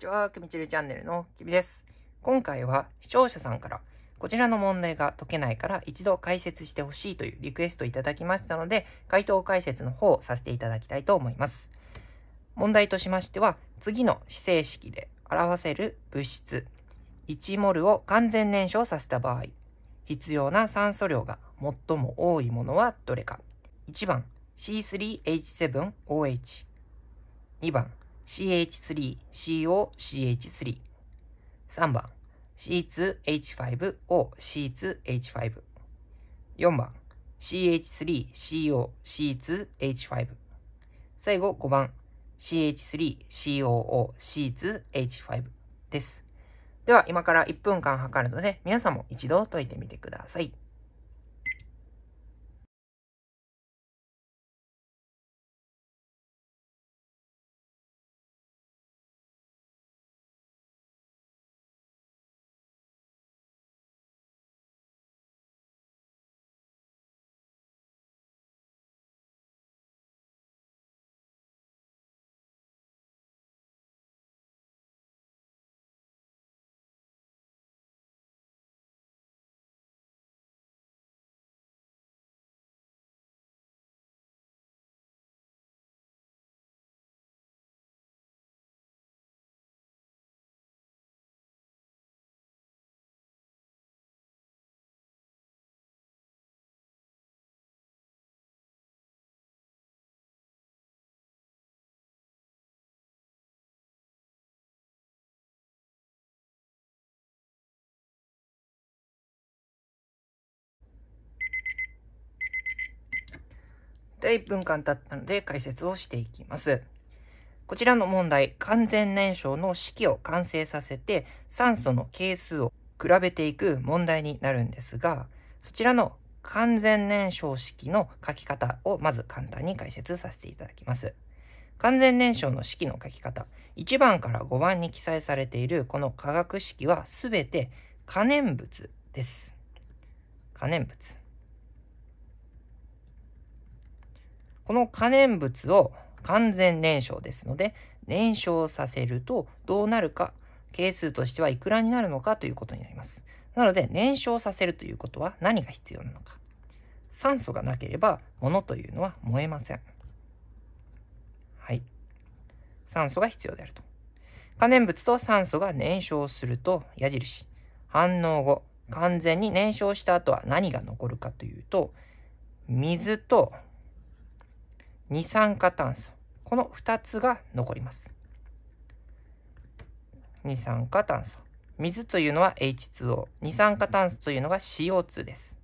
ちは、くみちるチャンネルのきびです。今回は視聴者さんからこちらの問題が解けないから一度解説してほしいというリクエストいただきましたので、回答解説の方をさせていただきたいと思います。問題としましては、次の指定式で表せる物質、1モルを完全燃焼させた場合、必要な酸素量が最も多いものはどれか。1番 C3H7OH。2番 CH3、CO、CH3。3番、C2、H5、O、C2、H5。4番、CH3、CO、C2、H5。最後、5番、CH3、COO、C2、H5 です。では、今から1分間測るので、皆さんも一度解いてみてください。で1分間経ったので解説をしていきます。こちらの問題、完全燃焼の式を完成させて酸素の係数を比べていく問題になるんですが、そちらの完全燃焼式の書き方をまず簡単に解説させていただきます。完全燃焼の式の書き方、1番から5番に記載されているこの化学式はすべて可燃物です。可燃物。この可燃物を完全燃焼ですので、燃焼させるとどうなるか、係数としてはいくらになるのかということになります。なので、燃焼させるということは何が必要なのか。酸素がなければ、物というのは燃えません。はい。酸素が必要であると。可燃物と酸素が燃焼すると、矢印。反応後、完全に燃焼した後は何が残るかというと、水と二酸化炭素。この2つが残ります。二酸化炭素。水というのは H2O、二酸化炭素というのが CO2 です。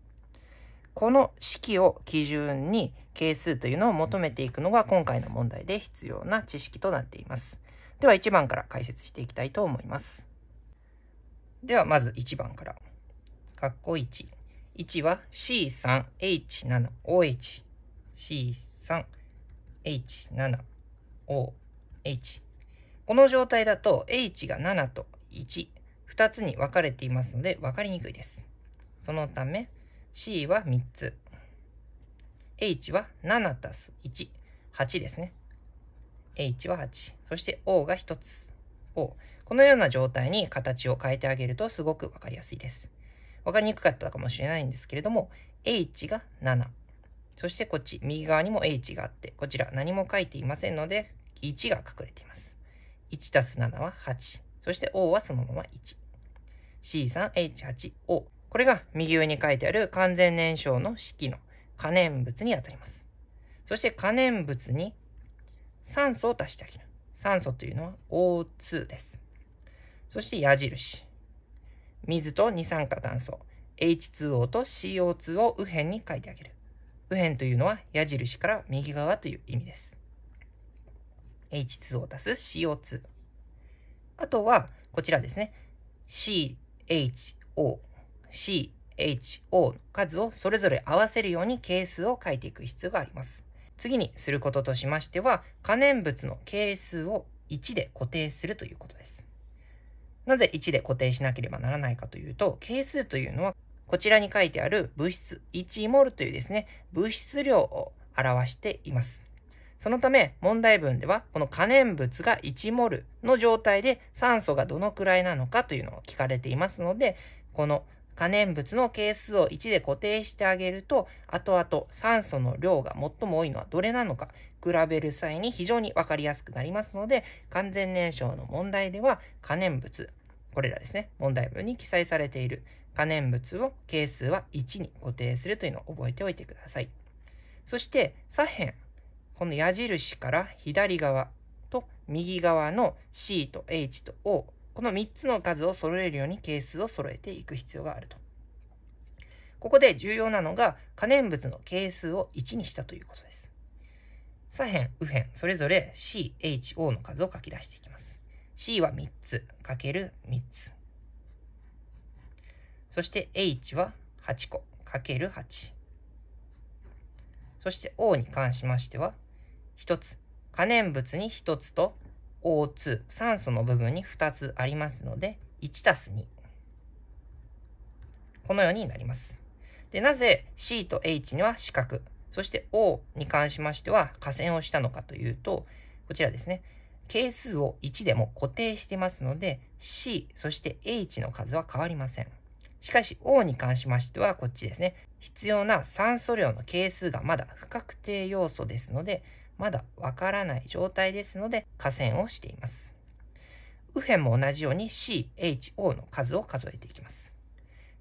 この式を基準に係数というのを求めていくのが今回の問題で必要な知識となっています。では1番から解説していきたいと思います。ではまず1番から。括弧1。1は C3H7OH。C3。H、7、O、H。この状態だと H が7と1、2つに分かれていますので分かりにくいです。そのため C は3つ。H は7たす1、8ですね。H は8。そして O が1つ。O。このような状態に形を変えてあげるとすごく分かりやすいです。分かりにくかったかもしれないんですけれども、H が7。そしてこっち、右側にも h があって、こちら何も書いていませんので、1が隠れています。1たす7は8。そして O はそのまま 1C3H8O。これが右上に書いてある完全燃焼の式の可燃物にあたります。そして可燃物に酸素を足してあげる。酸素というのは O2 です。そして矢印。水と二酸化炭素、H2O と CO2 を右辺に書いてあげる。右辺というのは矢印から右側という意味です。H2 を足す CO2。あとは、こちらですね。CHO、CHO の数をそれぞれ合わせるように係数を書いていく必要があります。次にすることとしましては、可燃物の係数を1で固定するということです。なぜ1で固定しなければならないかというと、係数というのはこちらに書いてある物質 1mol というですね、物質量を表しています。そのため、問題文では、この可燃物が 1mol の状態で酸素がどのくらいなのかというのを聞かれていますので、この可燃物の係数を1で固定してあげると、後々酸素の量が最も多いのはどれなのか、比べる際に非常にわかりやすくなりますので、完全燃焼の問題では、可燃物、これらですね、問題文に記載されている可燃物を係数は1に固定するというのを覚えておいてください。そして左辺、この矢印から左側と右側の C と H と O、この3つの数を揃えるように係数を揃えていく必要があると。ここで重要なのが可燃物の係数を1にしたということです。左辺、右辺、それぞれ C、H、O の数を書き出していきます。C は3つ、かける3つ。そして h は8個かける8。そして O に関しましては、1つ、可燃物に1つと O2、酸素の部分に2つありますので、1たす2。このようになります。で、なぜ C と H には四角、そして O に関しましては下線をしたのかというと、こちらですね。係数を1でも固定してますので、C、そして H の数は変わりません。しかし O に関しましてはこっちですね。必要な酸素量の係数がまだ不確定要素ですので、まだわからない状態ですので、下線をしています。右辺も同じように C、H、O の数を数えていきます。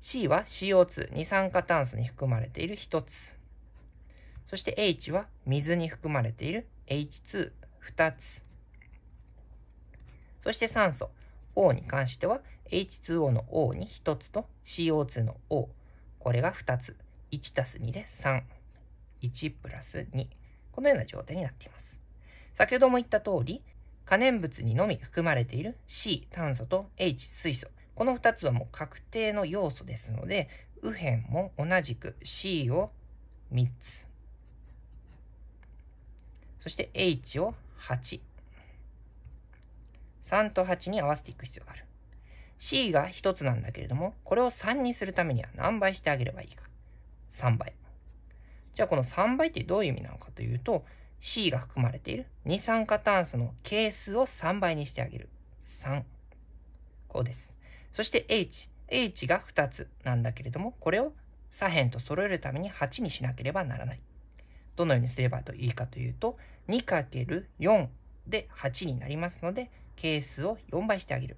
C は CO2、二酸化炭素に含まれている1つ。そして H は水に含まれている H2、2つ。そして酸素、O に関しては H2O の O に1つと CO2 の O。これが2つ。1す2で3。1プラス2。このような状態になっています。先ほども言った通り、可燃物にのみ含まれている C 炭素と H 水素。この2つはもう確定の要素ですので、右辺も同じく C を3つ。そして H を8。3と8に合わせていく必要がある。C が1つなんだけれども、これを3にするためには何倍してあげればいいか。3倍。じゃあこの3倍ってどういう意味なのかというと、C が含まれている二酸化炭素の係数を3倍にしてあげる。3。こうです。そして H。H が2つなんだけれども、これを左辺と揃えるために8にしなければならない。どのようにすればいいかというと、2×4 で8になりますので、係数を4倍してあげる。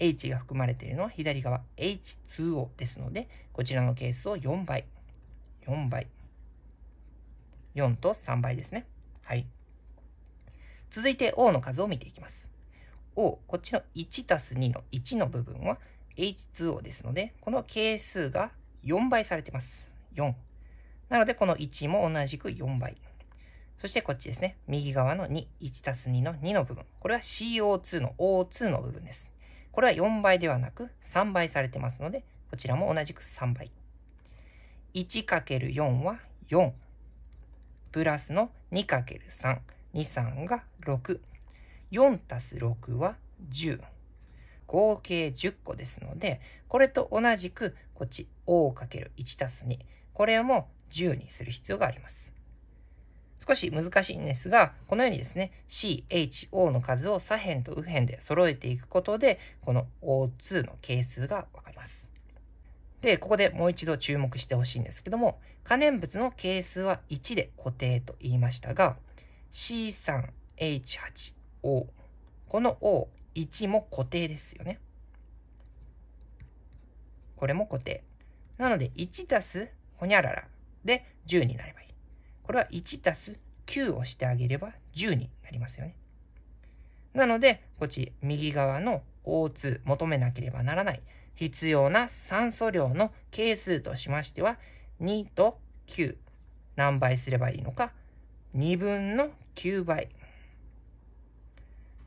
H が含まれているのは左側 H2O ですので、こちらの係数を4倍。4倍。4と3倍ですね。はい。続いて O の数を見ていきます。O、こっちの1たす2の1の部分は H2O ですので、この係数が4倍されてます。4。なので、この1も同じく4倍。そしてこっちですね。右側の2、1たす2の2の部分。これは CO2 の O2 の部分です。これは4倍ではなく3倍されてますので、こちらも同じく3倍。1×4 は4。プラスの 2×3。23が6。4たす6は10。合計10個ですので、これと同じく、こっち O×1 たす2。これも10にする必要があります。少し難しいんですが、このようにですね、C、H、O の数を左辺と右辺で揃えていくことで、この O2 の係数がわかります。で、ここでもう一度注目してほしいんですけども、可燃物の係数は1で固定と言いましたが、C3、H8、O。この O1 も固定ですよね。これも固定。なので、1たすほにゃららで10になればいい。これは1たす9をしてあげれば10になりますよね。なので、こっち右側の O2 求めなければならない必要な酸素量の係数としましては、2と9何倍すればいいのか、2分の9倍。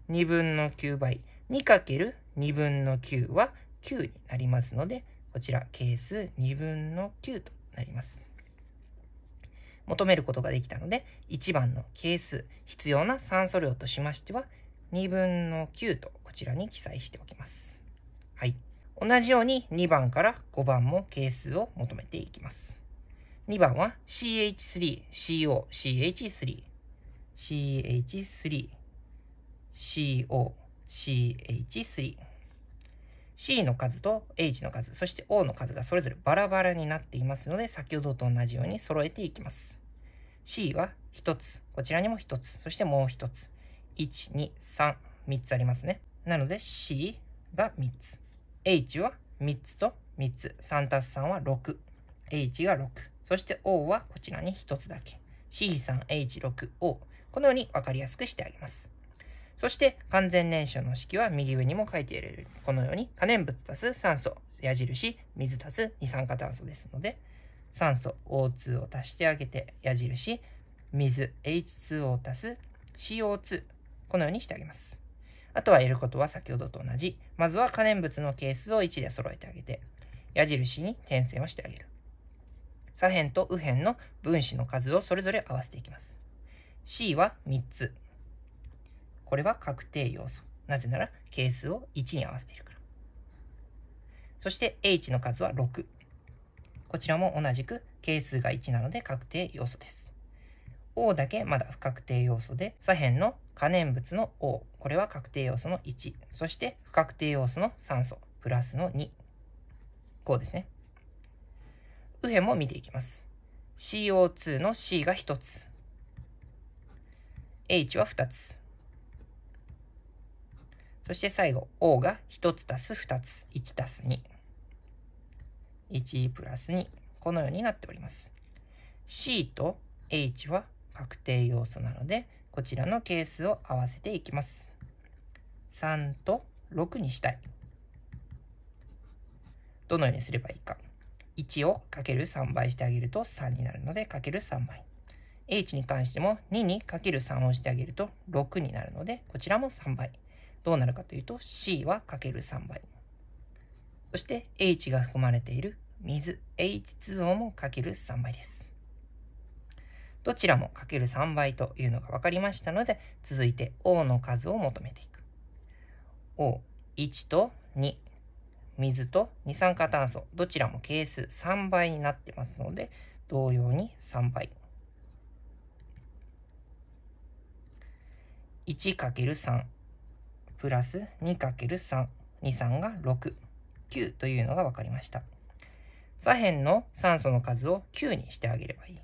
2分の9倍。2×2 分の9は9になりますので、こちら係数2分の9となります。求めることができたので、1番の係数、必要な酸素量としましては、2分の9とこちらに記載しておきます。はい。同じように2番から5番も係数を求めていきます。2番は CH3、CO、CH3、CH3、CO、CH3。C の数と H の数、そして O の数がそれぞれバラバラになっていますので、先ほどと同じように揃えていきます。C は1つ、こちらにも1つ、そしてもう1つ。1、2、3、3つありますね。なので C が3つ。H は3つと3つ。3たす3は6。H が6。そして O はこちらに1つだけ。C3、H6、O。このように分かりやすくしてあげます。そして完全燃焼の式は右上にも書いている。このように可燃物足す酸素、矢印、水足す二酸化炭素ですので、酸素 O2 を足してあげて、矢印、水 H2O 足す CO2。このようにしてあげます。あとはやることは先ほどと同じ。まずは可燃物の係数を1で揃えてあげて、矢印に点線をしてあげる。左辺と右辺の分子の数をそれぞれ合わせていきます。C は3つ。これは確定要素。なぜなら、係数を1に合わせているから。そして H の数は6。こちらも同じく係数が1なので確定要素です。O だけまだ不確定要素で、左辺の可燃物の O、これは確定要素の1、そして不確定要素の酸素、プラスの2。こうですね。右辺も見ていきます。CO2 の C が1つ。H は2つ。そして最後、O が1つ足す2つ、1足す2、1プラス2、このようになっております。C と H は確定要素なので、こちらの係数を合わせていきます。3と6にしたい。どのようにすればいいか。1をかける3倍してあげると3になるので、かける3倍。H に関しても2にかける3をしてあげると6になるので、こちらも3倍。どうなるかというと C は ×3 倍。そして H が含まれている水 H2O も ×3 倍です。どちらも ×3 倍というのが分かりましたので、続いて O の数を求めていく。O、1と2。水と二酸化炭素、どちらも係数3倍になってますので、同様に3倍。1×3 プラス 2×3、23が6、9というのが分かりました。左辺の酸素の数を9にしてあげればいい。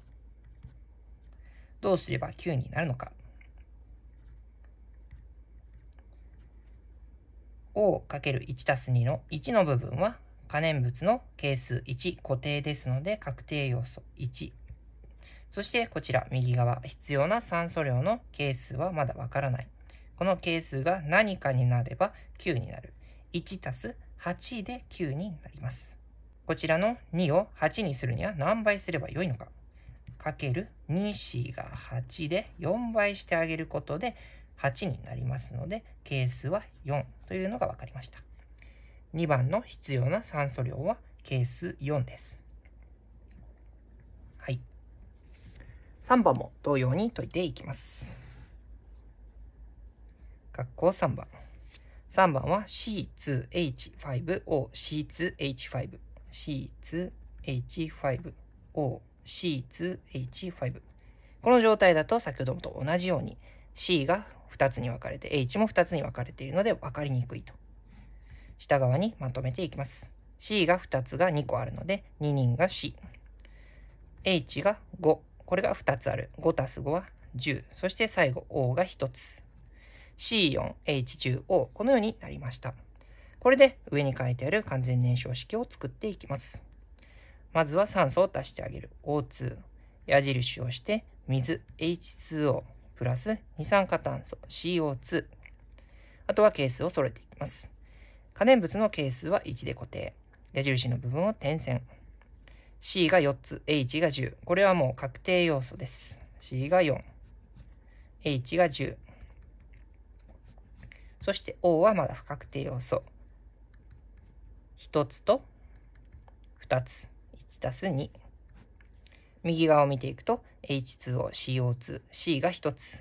どうすれば9になるのか。O×1 たす2の1の部分は可燃物の係数1固定ですので確定要素1。そしてこちら右側必要な酸素量の係数はまだわからない。この係数が何かになれば9になる。1たす8で9になります。こちらの2を8にするには何倍すればよいのか。かける 2c が8で4倍してあげることで8になりますので、係数は4というのが分かりました。2番の必要な酸素量は係数4です。はい。3番も同様に解いていきます。括弧3番。3番は C2H5OC2H5。C2H5OC2H5。この状態だと先ほどと同じように C が2つに分かれて H も2つに分かれているので分かりにくいと。下側にまとめていきます。C が2つが2個あるので2人が C。H が5。これが2つある。5たす5は10。そして最後 O が1つ。C4H10O このようになりました。これで上に書いてある完全燃焼式を作っていきます。まずは酸素を足してあげる O2 矢印をして水 H2O プラス二酸化炭素 CO2 あとは係数を揃えていきます。可燃物の係数は1で固定。矢印の部分を点線。C が4つ、H が10。これはもう確定要素です。C が4、H が10。そして O はまだ不確定要素。1つと2つ。1たす2。右側を見ていくと H2O、CO2、C が1つ。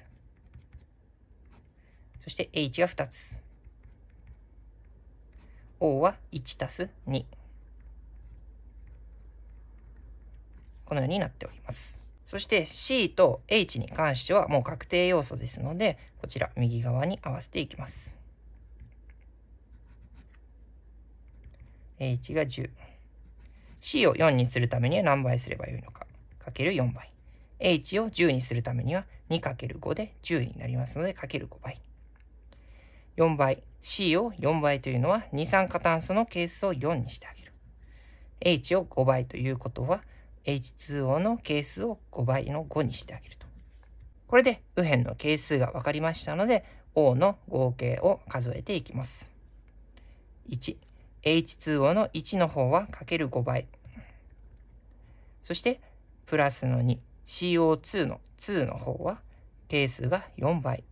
そして H が2つ。O は1たす2。このようになっております。そして C と H に関してはもう確定要素ですので、こちら右側に合わせていきます。H が 10C を4にするためには何倍すればよいのかかける4倍 H を10にするためには 2×5 で10になりますのでかける5倍4倍 C を4倍というのは二酸化炭素の係数を4にしてあげる H を5倍ということは H2O の係数を5倍の5にしてあげるこれで右辺の係数が分かりましたので、O の合計を数えていきます。1、H2O の1の方はかける5倍。そして、プラスの2、CO2 の2の方は係数が4倍。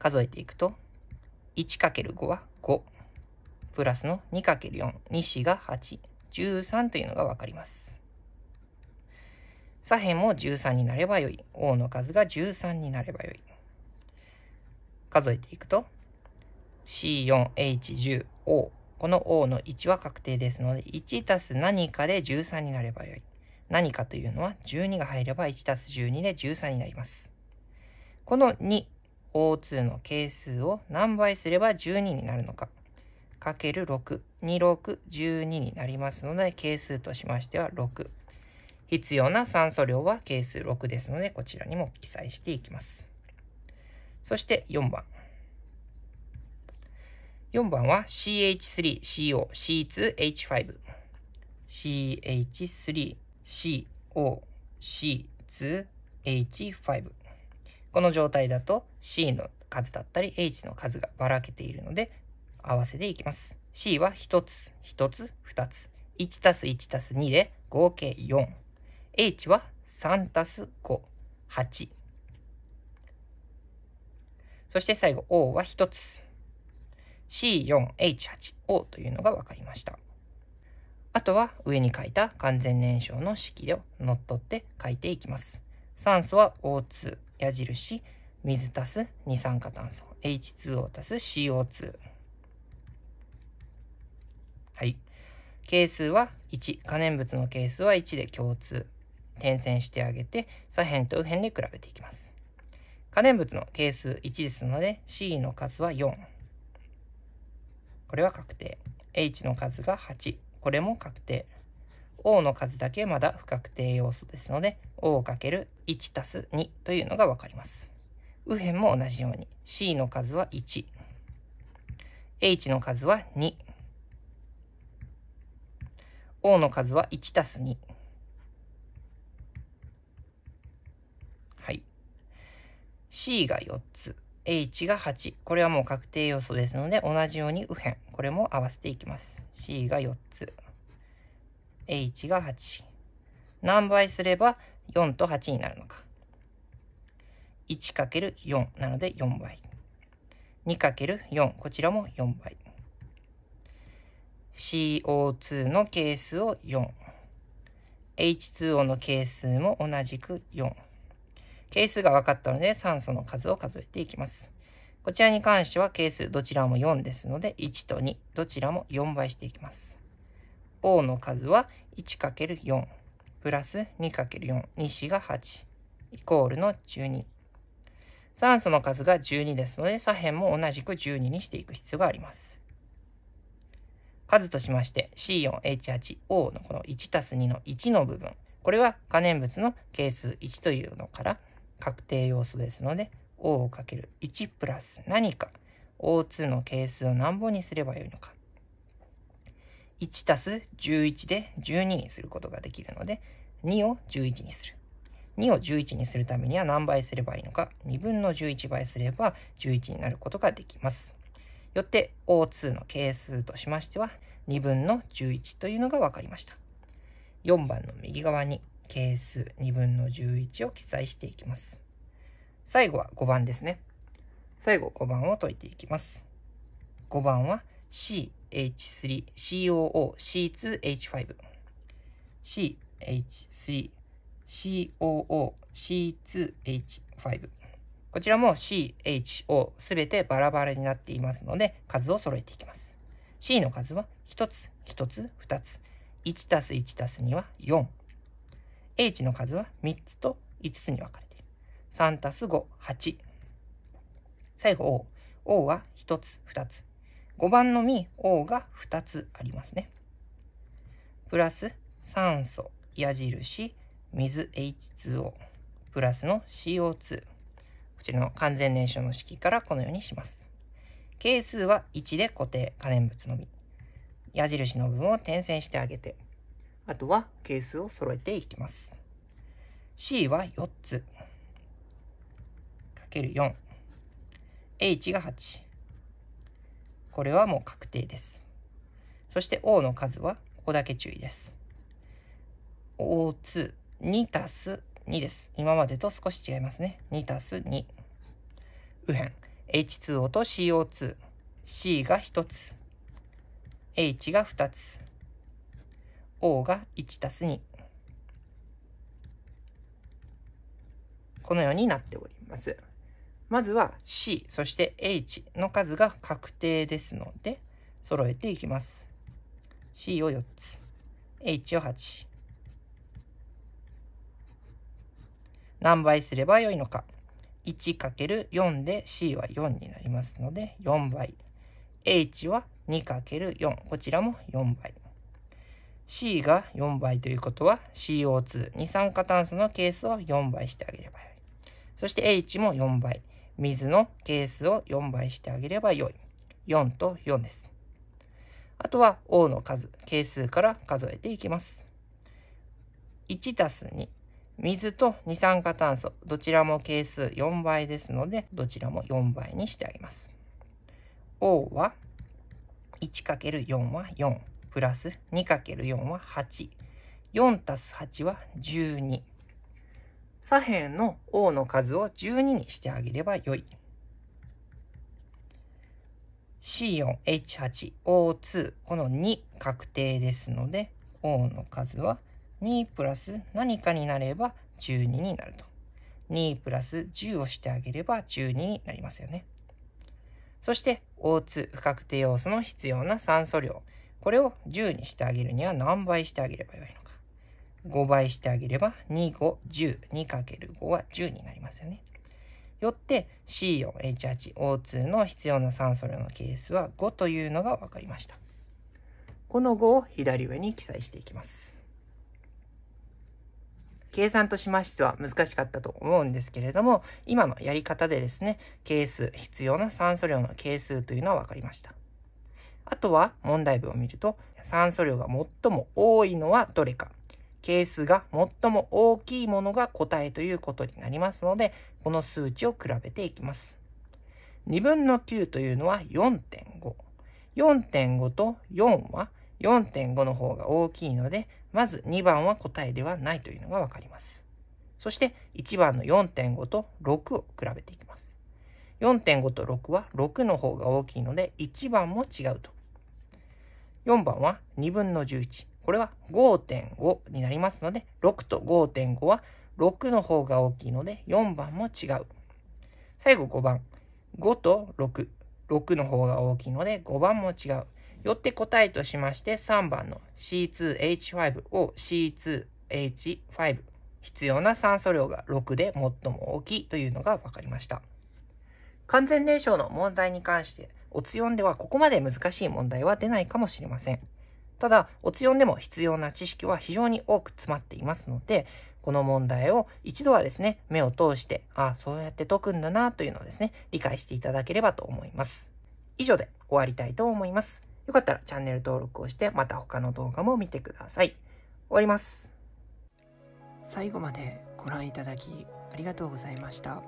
数えていくと、1る5は5。プラスの2る4 2子が8、13というのが分かります。左辺も13になればよい。王の数が13になればよい。数えていくと、C4、H10、O。この O の1は確定ですので、1たす何かで13になればよい。何かというのは、12が入れば1たす12で13になります。この 2O2 の係数を何倍すれば12になるのか。かける6、26、12になりますので、係数としましては6。必要な酸素量は係数6ですので、こちらにも記載していきます。そして4番。4番は CH3CO C2H5。CH3CO C2H5。この状態だと C の数だったり H の数がばらけているので合わせていきます。C は1つ、1つ、2つ。1 1 2で合計4。h は3たす5、8。そして最後、O は1つ。C4H8O というのが分かりました。あとは上に書いた完全燃焼の式を乗っ取って書いていきます。酸素は O2 矢印、水足す二酸化炭素、H2O 足す CO2。はい。係数は1、可燃物の係数は1で共通。点線してあげて、左辺と右辺で比べていきます。可燃物の係数1ですので、C の数は4。これは確定。H の数が8。これも確定。O の数だけまだ不確定要素ですので、O×1 たす2というのがわかります。右辺も同じように、C の数は1。H の数は2。O の数は1たす2。C が4つ、H が8。これはもう確定要素ですので、同じように右辺。これも合わせていきます。C が4つ、H が8。何倍すれば4と8になるのか。1×4 なので4倍。2×4 こちらも4倍。CO2 の係数を4。H2O の係数も同じく4。係数が分かったので酸素の数を数えていきます。こちらに関しては係数どちらも4ですので、1と2、どちらも4倍していきます。O の数は 1×4 プラス 2×4、西が8、イコールの12。酸素の数が12ですので、左辺も同じく12にしていく必要があります。数としまして C4H8O のこの1たす2の1の部分。これは可燃物の係数1というのから確定要素ですので、O をかける1プラス何か、O2 の係数を何本にすればよいのか。1たす11で12にすることができるので、2を11にする。2を11にするためには何倍すればいいのか、2分の11倍すれば11になることができます。よって O2 の係数としましては、2分の11というのが分かりました。4番の右側に係数2分の11を記載していきます。最後は5番ですね。最後5番を解いていきます。5番は CH3、COO、C2、H5。CH3、COO、C2、H5。こちらも CHO すべてバラバラになっていますので数を揃えていきます。C の数は1つ、1つ、2つ。1たす1たす2は4。H の数は3つと5つに分かれている。3たす5、8。最後、O。O は1つ、2つ。5番のみ、O が2つありますね。プラス、酸素、矢印、水 H2O。プラスの CO2。こちらの完全燃焼の式からこのようにします。係数は1で固定、可燃物のみ。矢印の部分を点線してあげて、あとは係数を揃えていきます。C は4つ。かける4。H が8。これはもう確定です。そして O の数はここだけ注意です。O2、2たす2です。今までと少し違いますね。2たす2。右辺、H2O と CO2。C が1つ。H が2つ。O が1 2。このようになっております。まずは C、そして H の数が確定ですので、揃えていきます。C を4つ、H を8。何倍すればよいのか。1×4 で C は4になりますので、4倍。H は 2×4。こちらも4倍。C が4倍ということは CO2、二酸化炭素のケースを4倍してあげればよい。そして H も4倍。水のケースを4倍してあげればよい。4と4です。あとは O の数、係数から数えていきます。1たす2。水と二酸化炭素、どちらも係数4倍ですので、どちらも4倍にしてあげます。O は 1×4 は4。プラス 2×4 は8。4たす8は12。左辺の O の数を12にしてあげればよい。C4H8O2 この2確定ですので O の数は2プラス何かになれば12になると。2プラス10をしてあげれば12になりますよね。そして O2 不確定要素の必要な酸素量これを10にしてあげるには何倍してあげればよいのか。5倍してあげれば2、5、10。2×5 は10になりますよね。よって C4、H8、O2 の必要な酸素量の係数は5というのが分かりました。この5を左上に記載していきます。計算としましては難しかったと思うんですけれども、今のやり方でですね、係数、必要な酸素量の係数というのは分かりました。あとは問題文を見ると、酸素量が最も多いのはどれか、係数が最も大きいものが答えということになりますので、この数値を比べていきます。2分の9というのは4.5。4.5と4は4.5の方が大きいので、まず2番は答えではないというのがわかります。そして1番の4.5と6を比べていきます。4.5と6は6の方が大きいので1番も違うと4番は2分の11。これは5.5になりますので、6と5.5は6の方が大きいので、4番も違う。最後5番。5と6。6の方が大きいので、5番も違う。よって答えとしまして、3番の C2H5 を C2H5。必要な酸素量が6で最も大きいというのが分かりました。完全燃焼の問題に関して、オツ4ではここまで難しい問題は出ないかもしれません。ただ、オツ4でも必要な知識は非常に多く詰まっていますので、この問題を一度はですね、目を通して、ああ、そうやって解くんだなというのをですね、理解していただければと思います。以上で終わりたいと思います。よかったらチャンネル登録をして、また他の動画も見てください。終わります。最後までご覧いただきありがとうございました。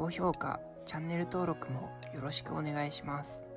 高評価チャンネル登録もよろしくお願いします